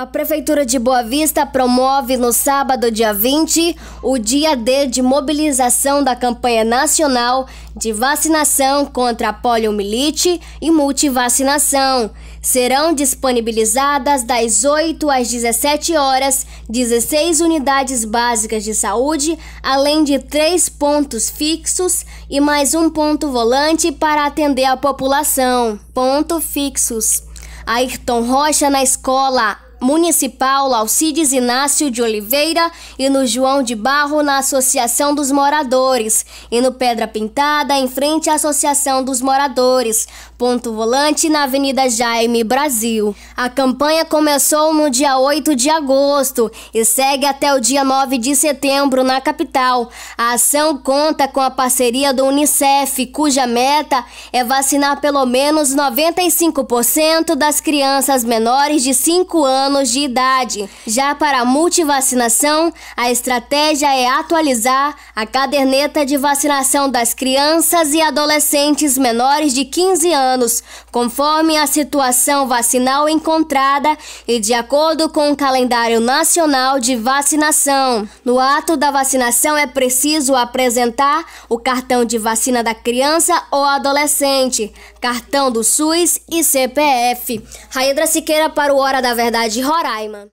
A Prefeitura de Boa Vista promove no sábado, dia 20, o dia D de mobilização da campanha nacional de vacinação contra a poliomielite e multivacinação. Serão disponibilizadas das 8 às 17 horas 16 unidades básicas de saúde, além de três pontos fixos e mais um ponto volante para atender a população. Ponto fixos. Ayrton Rocha na escola Municipal Alcides Inácio de Oliveira e no João de Barro na Associação dos Moradores e no Pedra Pintada em frente à Associação dos Moradores, ponto volante na Avenida Jaime Brasil. A campanha começou no dia 8 de agosto e segue até o dia 9 de setembro na capital. A ação conta com a parceria do Unicef, cuja meta é vacinar pelo menos 95% das crianças menores de 5 anos anos de idade. Já para a multivacinação, a estratégia é atualizar a caderneta de vacinação das crianças e adolescentes menores de 15 anos, conforme a situação vacinal encontrada e de acordo com o calendário nacional de vacinação. No ato da vacinação é preciso apresentar o cartão de vacina da criança ou adolescente, cartão do SUS e CPF. Raedra Siqueira para o Hora da Verdade de Roraima.